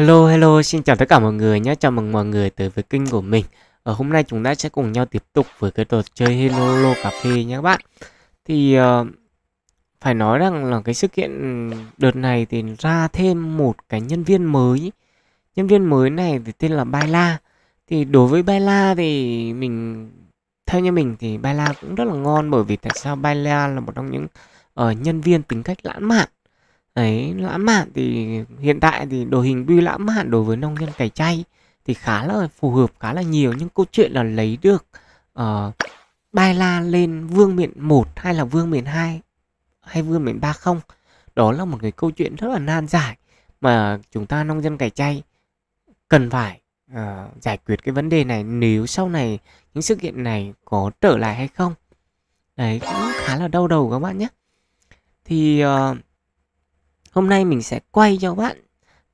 Hello, hello, xin chào tất cả mọi người nhé. Chào mừng mọi người tới với kênh của mình. Ở ờ, hôm nay chúng ta sẽ cùng nhau tiếp tục với cái trò chơi Hello Lo Cà Phê nhé các bạn. Thì uh, phải nói rằng là cái sự kiện đợt này thì ra thêm một cái nhân viên mới. Nhân viên mới này thì tên là Baila. Thì đối với Baila thì mình theo như mình thì Baila cũng rất là ngon bởi vì tại sao Baila là một trong những uh, nhân viên tính cách lãng mạn ấy lãng mạn thì hiện tại thì đồ hình bi lãng mạn đối với nông dân cày chay thì khá là phù hợp khá là nhiều nhưng câu chuyện là lấy được uh, Bai La lên Vương miện 1 hay là Vương miện 2 hay Vương miện 3 không. Đó là một cái câu chuyện rất là nan giải mà chúng ta nông dân cày chay cần phải uh, giải quyết cái vấn đề này nếu sau này những sự kiện này có trở lại hay không. Đấy cũng khá là đau đầu các bạn nhé. Thì uh, Hôm nay mình sẽ quay cho bạn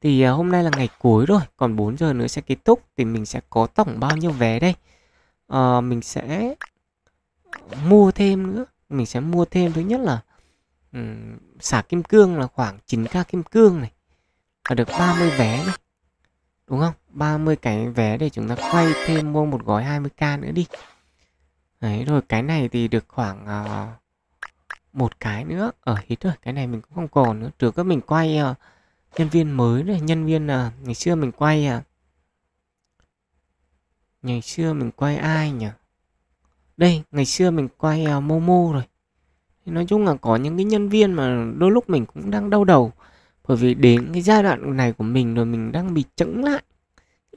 Thì à, hôm nay là ngày cuối rồi Còn 4 giờ nữa sẽ kết thúc Thì mình sẽ có tổng bao nhiêu vé đây à, Mình sẽ mua thêm nữa Mình sẽ mua thêm thứ nhất là um, Xả kim cương là khoảng 9k kim cương này Và được 30 vé này Đúng không? 30 cái vé để chúng ta quay thêm mua một gói 20k nữa đi Đấy rồi cái này thì được khoảng uh, một cái nữa ở hết rồi cái này mình cũng không còn nữa trừ các mình quay uh, nhân viên mới này nhân viên là ờ, uh, ngày xưa mình quay uh, ngày xưa mình quay ai nhỉ đây ngày xưa mình quay uh, momo rồi thì nói chung là có những cái nhân viên mà đôi lúc mình cũng đang đau đầu bởi vì đến cái giai đoạn này của mình rồi mình đang bị chững lại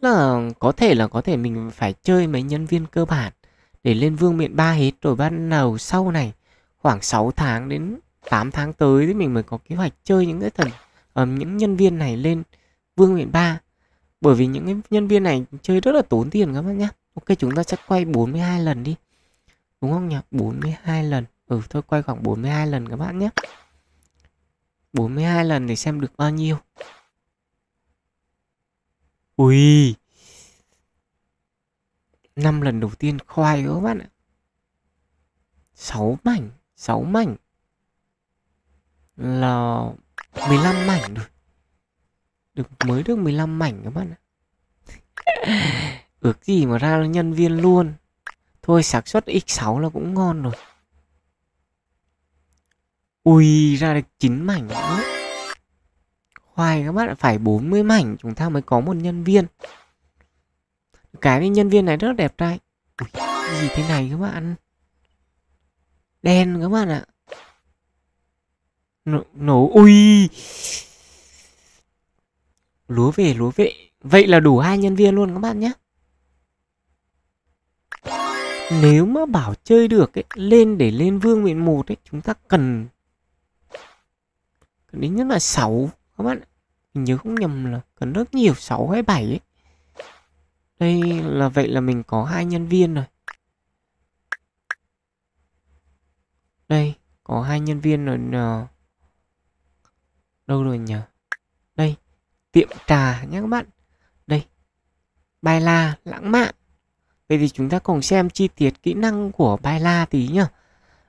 là có thể là có thể mình phải chơi mấy nhân viên cơ bản để lên vương miện ba hết rồi bắt đầu sau này khoảng 6 tháng đến 8 tháng tới thì mình mới có kế hoạch chơi những cái thần um, những nhân viên này lên vương miện 3 bởi vì những cái nhân viên này chơi rất là tốn tiền các bạn nhá. Ok chúng ta sẽ quay 42 lần đi Đúng không nhỉ 42 lần Ừ thôi quay khoảng 42 lần các bạn nhé 42 lần để xem được bao nhiêu Ui 5 lần đầu tiên khoai các bạn ạ 6 mảnh 6 mảnh là 15 mảnh rồi. Được mới được 15 mảnh các bạn ạ. Ước gì mà ra nhân viên luôn. Thôi sản xuất x6 là cũng ngon rồi. Ui ra được 9 mảnh nữa. Khoai các bạn phải 40 mảnh chúng ta mới có một nhân viên. Cái nhân viên này rất đẹp trai. Ui, gì thế này các bạn? Đen các bạn ạ. Nổ, nổ ui. Lúa về lúa về. Vậy là đủ hai nhân viên luôn các bạn nhé. Nếu mà bảo chơi được ấy, lên để lên vương miền một ấy, chúng ta cần đến nhất là 6 các bạn Mình nhớ không nhầm là cần rất nhiều 6 hay 7 ấy. Đây là vậy là mình có hai nhân viên rồi. Đây, có hai nhân viên rồi nhờ. Đâu rồi nhỉ? Đây, tiệm trà nhé các bạn. Đây, bài la lãng mạn. Vậy thì chúng ta cùng xem chi tiết kỹ năng của bài la tí nhá. ở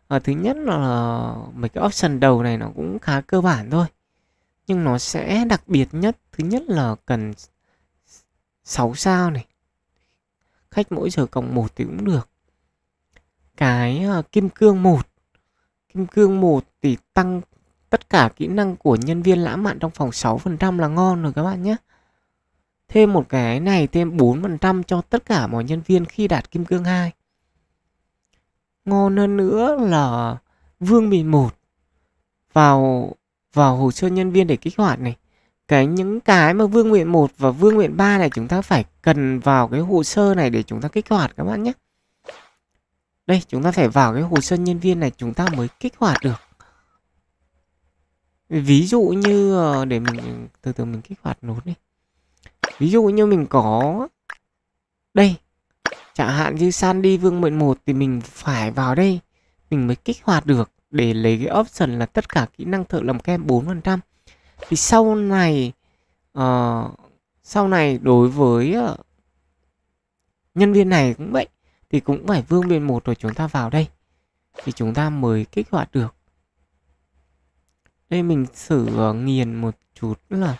ờ, thứ nhất là mấy cái option đầu này nó cũng khá cơ bản thôi. Nhưng nó sẽ đặc biệt nhất. Thứ nhất là cần 6 sao này. Khách mỗi giờ cộng một thì cũng được. Cái uh, kim cương một Kim cương 1 thì tăng tất cả kỹ năng của nhân viên lãng mạn trong phòng 6% là ngon rồi các bạn nhé. Thêm một cái này thêm 4% cho tất cả mọi nhân viên khi đạt kim cương 2. Ngon hơn nữa là vương mì 1 vào vào hồ sơ nhân viên để kích hoạt này. Cái những cái mà vương nguyện 1 và vương nguyện 3 này chúng ta phải cần vào cái hồ sơ này để chúng ta kích hoạt các bạn nhé. Đây, chúng ta phải vào cái hồ sơ nhân viên này chúng ta mới kích hoạt được. Ví dụ như ờ, để mình từ từ mình kích hoạt nốt đi. Ví dụ như mình có đây. Chẳng hạn như Sandy Vương Mệnh 11 thì mình phải vào đây mình mới kích hoạt được để lấy cái option là tất cả kỹ năng thợ làm kem 4%. Thì sau này uh, sau này đối với uh, nhân viên này cũng vậy thì cũng phải vương miền một rồi chúng ta vào đây thì chúng ta mới kích hoạt được đây mình thử ờ, nghiền một chút là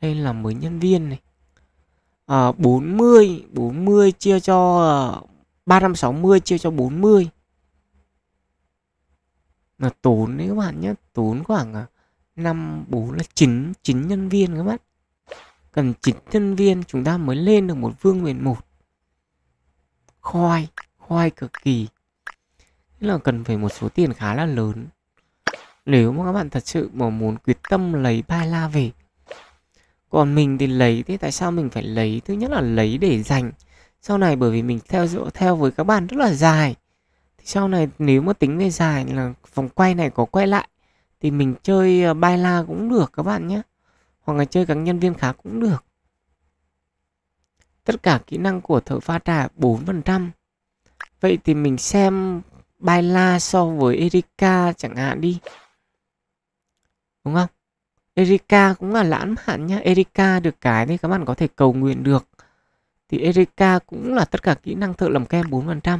đây là mới nhân viên này à, 40 40 chia cho ờ, uh, 360 chia cho 40 là tốn đấy các bạn nhé tốn khoảng uh, 5 4 là 9 9 nhân viên các bạn cần 9 nhân viên chúng ta mới lên được một vương miền một khoai khoai cực kỳ Thế là cần phải một số tiền khá là lớn nếu mà các bạn thật sự mà muốn quyết tâm lấy ba la về còn mình thì lấy thế tại sao mình phải lấy thứ nhất là lấy để dành sau này bởi vì mình theo dõi theo với các bạn rất là dài thì sau này nếu mà tính về dài là vòng quay này có quay lại thì mình chơi ờ, bài la cũng được các bạn nhé hoặc là chơi các nhân viên khác cũng được tất cả kỹ năng của thợ pha trà 4%. Vậy thì mình xem Baila so với Erika chẳng hạn đi. Đúng không? Erika cũng là lãng mạn nhá. Erika được cái thì các bạn có thể cầu nguyện được. Thì Erika cũng là tất cả kỹ năng thợ làm kem 4%.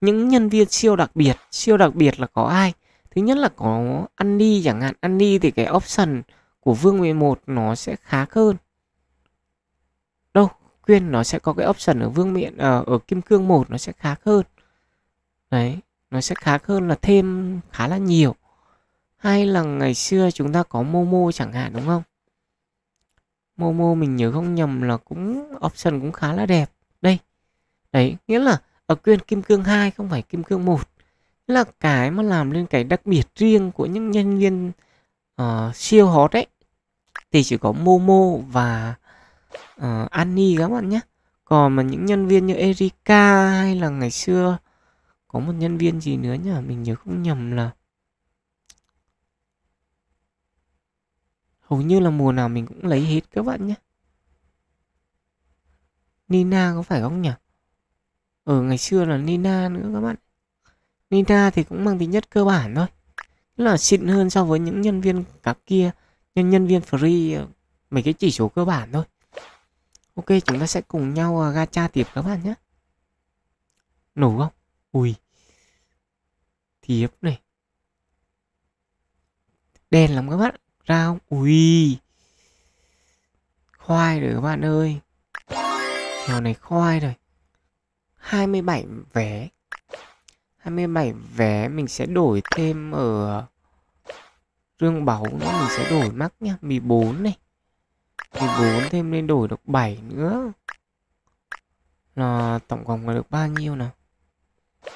Những nhân viên siêu đặc biệt, siêu đặc biệt là có ai? Thứ nhất là có Annie chẳng hạn. Annie thì cái option của Vương 11 nó sẽ khá hơn quyên nó sẽ có cái option ở vương miện ở, ờ, ở kim cương một nó sẽ khá hơn đấy nó sẽ khá hơn là thêm khá là nhiều hay là ngày xưa chúng ta có momo chẳng hạn đúng không momo mình nhớ không nhầm là cũng option cũng khá là đẹp đây đấy nghĩa là ở quyên kim cương 2 không phải kim cương 1 là cái mà làm lên cái đặc biệt riêng của những nhân viên uh, siêu hot đấy thì chỉ có momo và uh, Annie các bạn nhé còn mà những nhân viên như Erika hay là ngày xưa có một nhân viên gì nữa nhỉ mình nhớ không nhầm là hầu như là mùa nào mình cũng lấy hết các bạn nhé Nina có phải không nhỉ ở ờ, ngày xưa là Nina nữa các bạn Nina thì cũng mang tính nhất cơ bản thôi là xịn hơn so với những nhân viên các kia nhân nhân viên free ờ, mấy cái chỉ số cơ bản thôi Ok chúng ta sẽ cùng nhau ờ, gacha tiếp các bạn nhé Nổ không? Ui Thiếp này Đen lắm các bạn Ra không? Ui Khoai rồi các bạn ơi Kèo này khoai rồi 27 vé 27 vé mình sẽ đổi thêm ở Rương báu nữa mình sẽ đổi mắc nhá 14 này thì 4 thêm lên đổi được 7 nữa là tổng cộng là được bao nhiêu nào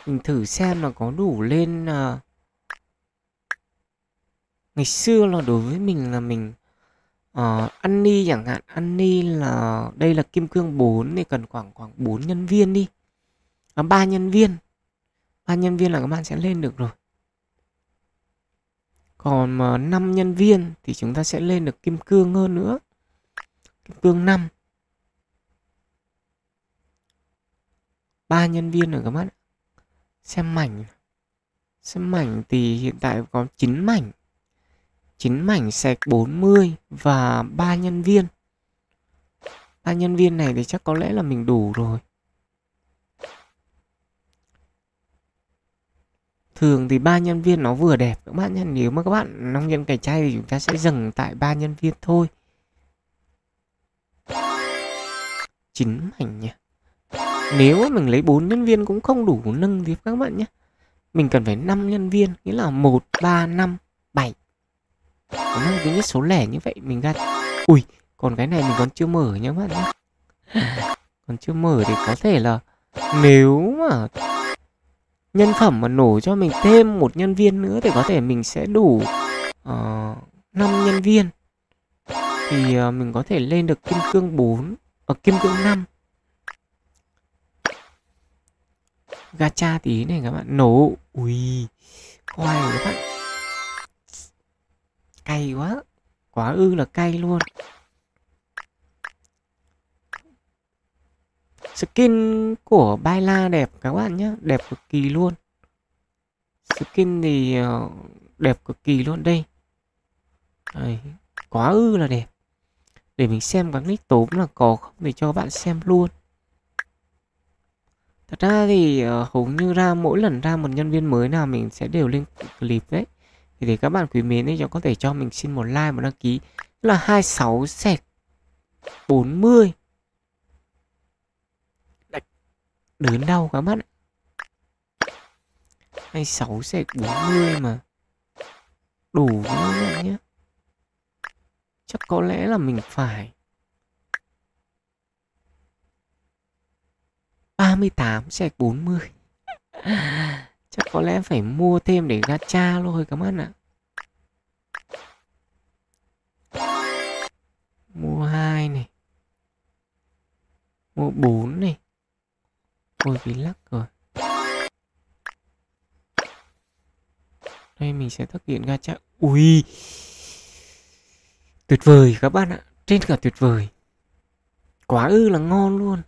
mình thử xem là có đủ lên à... ngày xưa là đối với mình là mình à, ăn ni chẳng hạn ăn ni là đây là kim cương 4 thì cần khoảng khoảng 4 nhân viên đi à, 3 nhân viên ba nhân viên là các bạn sẽ lên được rồi còn mà 5 nhân viên thì chúng ta sẽ lên được kim cương hơn nữa kim cương 5 ba nhân viên ở các bạn xem mảnh xem mảnh thì hiện tại có 9 mảnh 9 mảnh sạch 40 và ba nhân viên ba nhân viên này thì chắc có lẽ là mình đủ rồi thường thì ba nhân viên nó vừa đẹp các bạn nhé nếu mà các bạn nông nghiệp cày chay thì chúng ta sẽ dừng tại ba nhân viên thôi 9 mảnh nhỉ nếu mình lấy 4 nhân viên cũng không đủ nâng tiếp các bạn nhé mình cần phải 5 nhân viên nghĩa là 1 3 5 7 nâng cái số lẻ như vậy mình ra ui còn cái này mình còn chưa mở nhé các bạn nhé còn chưa mở thì có thể là nếu mà nhân phẩm mà nổ cho mình thêm một nhân viên nữa thì có thể mình sẽ đủ uh, ờ, 5 nhân viên thì ờ, mình có thể lên được kim cương 4 ở ờ, kim cương 5 gacha tí này các bạn nổ ui khoai rồi các bạn cay quá quá ư là cay luôn skin của la đẹp các bạn nhé đẹp cực kỳ luôn skin thì ờ, đẹp cực kỳ luôn đây Đấy, quá ư là đẹp để mình xem các nick tốm là có không để cho bạn xem luôn thật ra thì uh, hầu như ra mỗi lần ra một nhân viên mới nào mình sẽ đều lên clip đấy thì để các bạn quý mến cho có thể cho mình xin một like một đăng ký Tức là 26 sẹt 40 đớn đau các bạn 26 sẹt 40 mà đủ các bạn nhé chắc có lẽ là mình phải 38 sạch 40 Chắc có lẽ phải mua thêm để gacha thôi cảm ơn ạ Mua hai này Mua 4 này Ôi vì lắc rồi Đây mình sẽ thực hiện gacha Ui Tuyệt vời các bạn ạ, trên cả tuyệt vời. Quá ư là ngon luôn.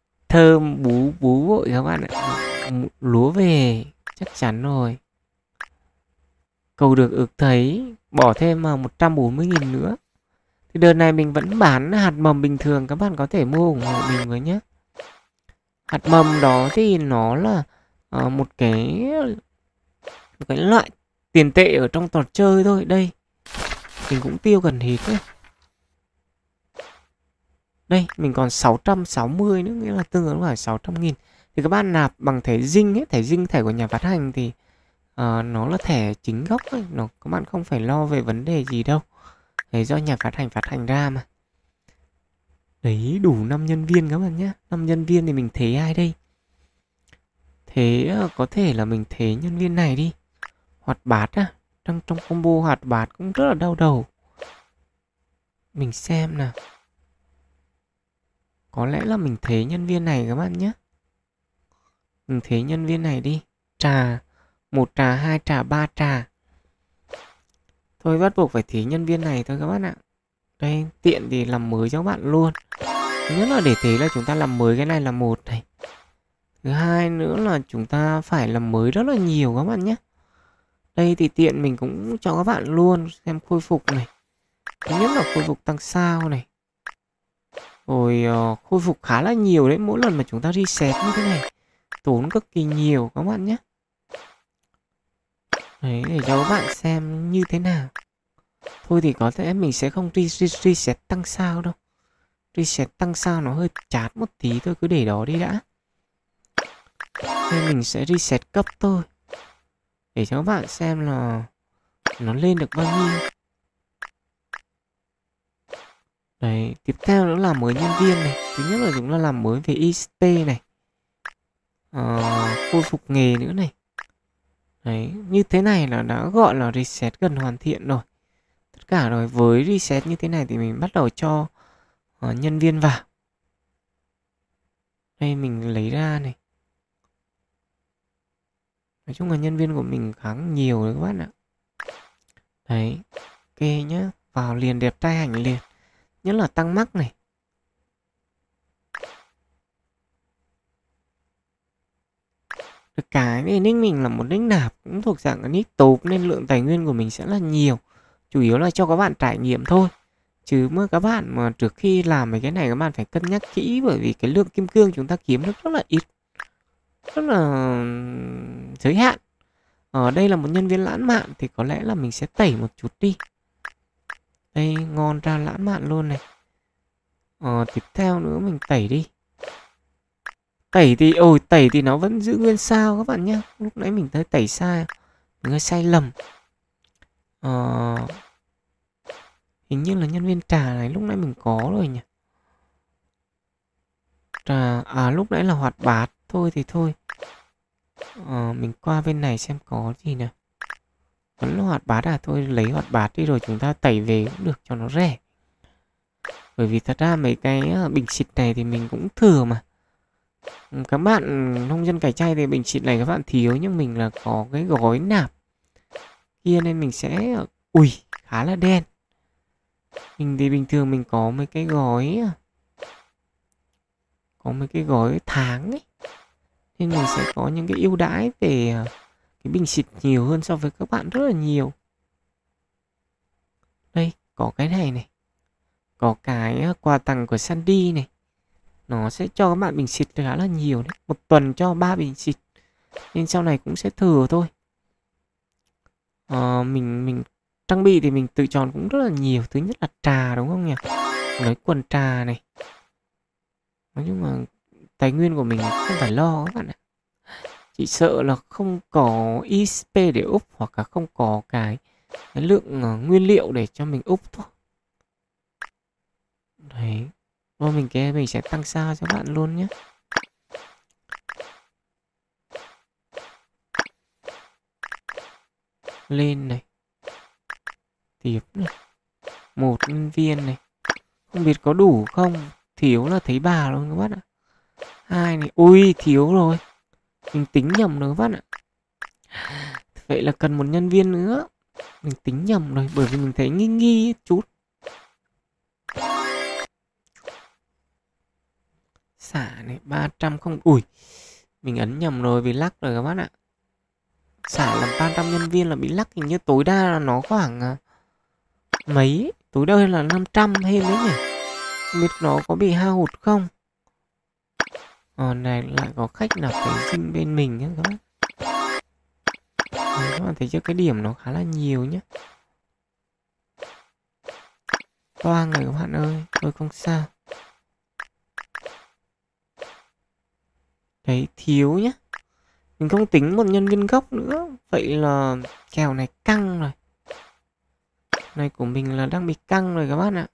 Thơm bú bú vội các bạn ạ. Lúa về chắc chắn rồi. Cầu được ước thấy bỏ thêm vào 140.000 nữa. Thì đợt này mình vẫn bán hạt mầm bình thường các bạn có thể mua ủng hộ mình với nhé. Hạt mầm đó thì nó là uh, một cái một cái loại tiền tệ ở trong trò chơi thôi đây mình cũng tiêu gần hết đấy đây mình còn 660 nữa nghĩa là tương ứng khoảng 600 nghìn thì các bạn nạp bằng thẻ dinh ấy thẻ dinh thẻ của nhà phát hành thì uh, nó là thẻ chính gốc ấy nó các bạn không phải lo về vấn đề gì đâu đấy do nhà phát hành phát hành ra mà đấy đủ 5 nhân viên các bạn nhé 5 nhân viên thì mình thế ai đây thế uh, có thể là mình thế nhân viên này đi hoạt bát á trong trong combo hoạt bát cũng rất là đau đầu mình xem nè, có lẽ là mình thế nhân viên này các bạn nhé mình thế nhân viên này đi trà một trà hai trà ba trà thôi bắt buộc phải thế nhân viên này thôi các bạn ạ đây tiện thì làm mới cho các bạn luôn nhất là để thế là chúng ta làm mới cái này là một này thứ hai nữa là chúng ta phải làm mới rất là nhiều các bạn nhé đây thì tiện mình cũng cho các bạn luôn xem khôi phục này thứ nhất là khôi phục tăng sao này rồi uh, khôi phục khá là nhiều đấy mỗi lần mà chúng ta reset như thế này tốn cực kỳ nhiều các bạn nhé đấy để cho các bạn xem như thế nào thôi thì có thể mình sẽ không reset tăng sao đâu reset tăng sao nó hơi chát một tí thôi cứ để đó đi đã nên mình sẽ reset cấp thôi để cho các bạn xem là nó lên được bao nhiêu đấy tiếp theo nữa là mới nhân viên này thứ nhất là chúng ta làm mới về ICT này à, khôi phục nghề nữa này đấy như thế này là đã gọi là reset gần hoàn thiện rồi tất cả rồi với reset như thế này thì mình bắt đầu cho uh, nhân viên vào đây mình lấy ra này nói chung là nhân viên của mình khá nhiều đấy các bạn ạ đấy ok nhá vào liền đẹp trai hành liền nhất là tăng mắc này được cái này nick mình là một nick nạp cũng thuộc dạng cái nick tốp nên lượng tài nguyên của mình sẽ là nhiều chủ yếu là cho các bạn trải nghiệm thôi chứ mà các bạn mà trước khi làm mấy cái này các bạn phải cân nhắc kỹ bởi vì cái lượng kim cương chúng ta kiếm được rất là ít rất là giới hạn ở đây là một nhân viên lãng mạn thì có lẽ là mình sẽ tẩy một chút đi đây ngon ra lãng mạn luôn này ờ, tiếp theo nữa mình tẩy đi tẩy thì ôi tẩy thì nó vẫn giữ nguyên sao các bạn nhá lúc nãy mình thấy tẩy sai mình hơi sai lầm ờ, hình như là nhân viên trà này lúc nãy mình có rồi nhỉ trà à lúc nãy là hoạt bát Thôi thì thôi ờ, Mình qua bên này xem có gì nè Vẫn là hoạt bát à Thôi lấy hoạt bát đi rồi chúng ta tẩy về cũng được cho nó rẻ Bởi vì thật ra mấy cái ờ, bình xịt này thì mình cũng thừa mà ừ, Các bạn nông dân cải chay thì bình xịt này các bạn thiếu Nhưng mình là có cái gói nạp kia nên mình sẽ Ui ờ, khá là đen Mình thì bình thường mình có mấy cái gói ờ, Có mấy cái gói tháng ấy nên mình sẽ có những cái ưu đãi về ờ, cái bình xịt nhiều hơn so với các bạn rất là nhiều đây có cái này này có cái ờ, quà tặng của Sandy này nó sẽ cho các bạn bình xịt khá là nhiều đấy một tuần cho ba bình xịt nên sau này cũng sẽ thừa thôi à, mình mình trang bị thì mình tự chọn cũng rất là nhiều thứ nhất là trà đúng không nhỉ lấy quần trà này nói chung là tài nguyên của mình không phải lo các bạn ạ chỉ sợ là không có ISP để úp hoặc là không có cái, cái lượng uh, nguyên liệu để cho mình úp thôi đấy và mình cái mình sẽ tăng xa cho bạn luôn nhé lên này tiếp này một viên này không biết có đủ không thiếu là thấy bà luôn các bạn ạ hai này ui thiếu rồi mình tính nhầm nữa vắt ạ vậy là cần một nhân viên nữa mình tính nhầm rồi bởi vì mình thấy nghi nghi chút xả này 300 không ui mình ấn nhầm rồi vì lắc rồi các bác ạ xả làm 300 nhân viên là bị lắc hình như tối đa là nó khoảng à, mấy tối đa là 500 hay mấy nhỉ biết nó có bị hao hụt không ở ờ, này lại có khách nào phải dinh bên mình nhé các bạn các bạn thấy chưa cái điểm nó khá là nhiều nhá. Toa người các bạn ơi Tôi không sao Đấy thiếu nhá, Mình không tính một nhân viên gốc nữa Vậy là kèo này căng rồi này của mình là đang bị căng rồi các bạn ạ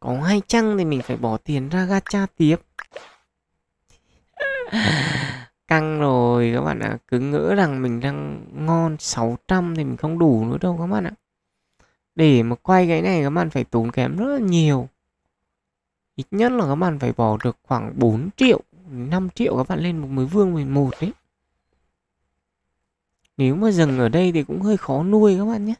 Có hai trăng thì mình phải bỏ tiền ra gacha tiếp căng rồi các bạn ạ cứ ngỡ rằng mình đang ngon 600 thì mình không đủ nữa đâu các bạn ạ để mà quay cái này các bạn phải tốn kém rất là nhiều ít nhất là các bạn phải bỏ được khoảng 4 triệu 5 triệu các bạn lên một mới vương 11 đấy nếu mà dừng ở đây thì cũng hơi khó nuôi các bạn nhé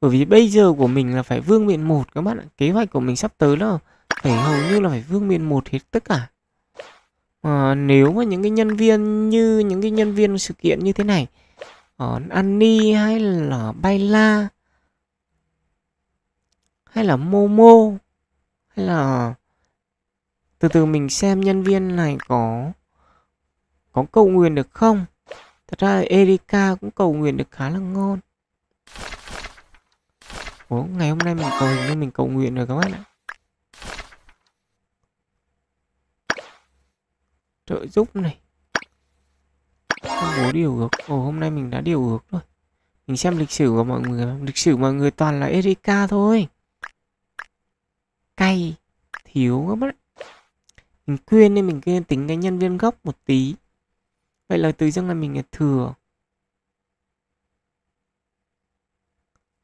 bởi vì bây giờ của mình là phải vương miền một các bạn ạ kế hoạch của mình sắp tới là phải hầu như là phải vương miền một hết tất cả à, nếu mà những cái nhân viên như những cái nhân viên sự kiện như thế này ở ờ, Annie hay là Bayla hay là Momo hay là từ từ mình xem nhân viên này có có cầu nguyện được không thật ra Erika cũng cầu nguyện được khá là ngon Ủa, ngày hôm nay mình cầu hình như mình cầu nguyện rồi các bạn ạ trợ giúp này công bố điều ngược ồ hôm nay mình đã điều ngược rồi mình xem lịch sử của mọi người lịch sử mọi người toàn là erika thôi cay thiếu các bạn mình quyên nên mình cứ tính cái nhân viên gốc một tí vậy là từ dưng là mình là thừa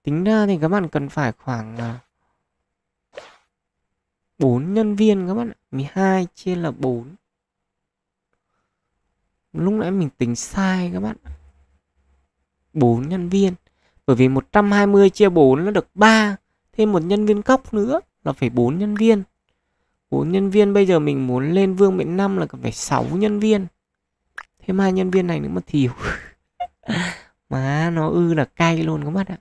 tính ra thì các bạn cần phải khoảng 4 à, nhân viên các bạn ạ 12 chia là 4 lúc nãy mình tính sai các bạn 4 nhân viên bởi vì 120 chia 4 nó được 3 thêm một nhân viên cóc nữa là phải 4 nhân viên 4 nhân viên bây giờ mình muốn lên vương mệnh 5 là cần phải 6 nhân viên thêm hai nhân viên này nữa mà thiểu mà nó ư là cay luôn các bạn ạ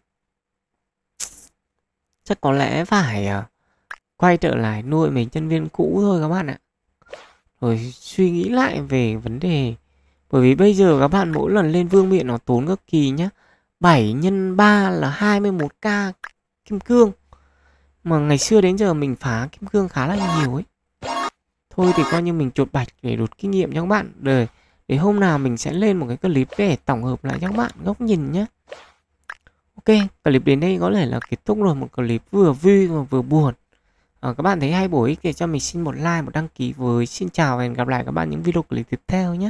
chắc có lẽ phải à, quay trở lại nuôi mình nhân viên cũ thôi các bạn ạ rồi suy nghĩ lại về vấn đề bởi vì bây giờ các bạn mỗi lần lên vương miện nó tốn cực kỳ nhá. 7 nhân 3 là 21k kim cương. Mà ngày xưa đến giờ mình phá kim cương khá là nhiều ấy. Thôi thì coi như mình chuột bạch để đột kinh nghiệm cho các bạn. Để, để hôm nào mình sẽ lên một cái clip để tổng hợp lại cho các bạn góc nhìn nhá, Ok, clip đến đây có thể là kết thúc rồi. Một clip vừa vui mà vừa buồn. À, các bạn thấy hay bổ ích thì cho mình xin một like, một đăng ký với. Xin chào và hẹn gặp lại các bạn những video clip tiếp theo nhé.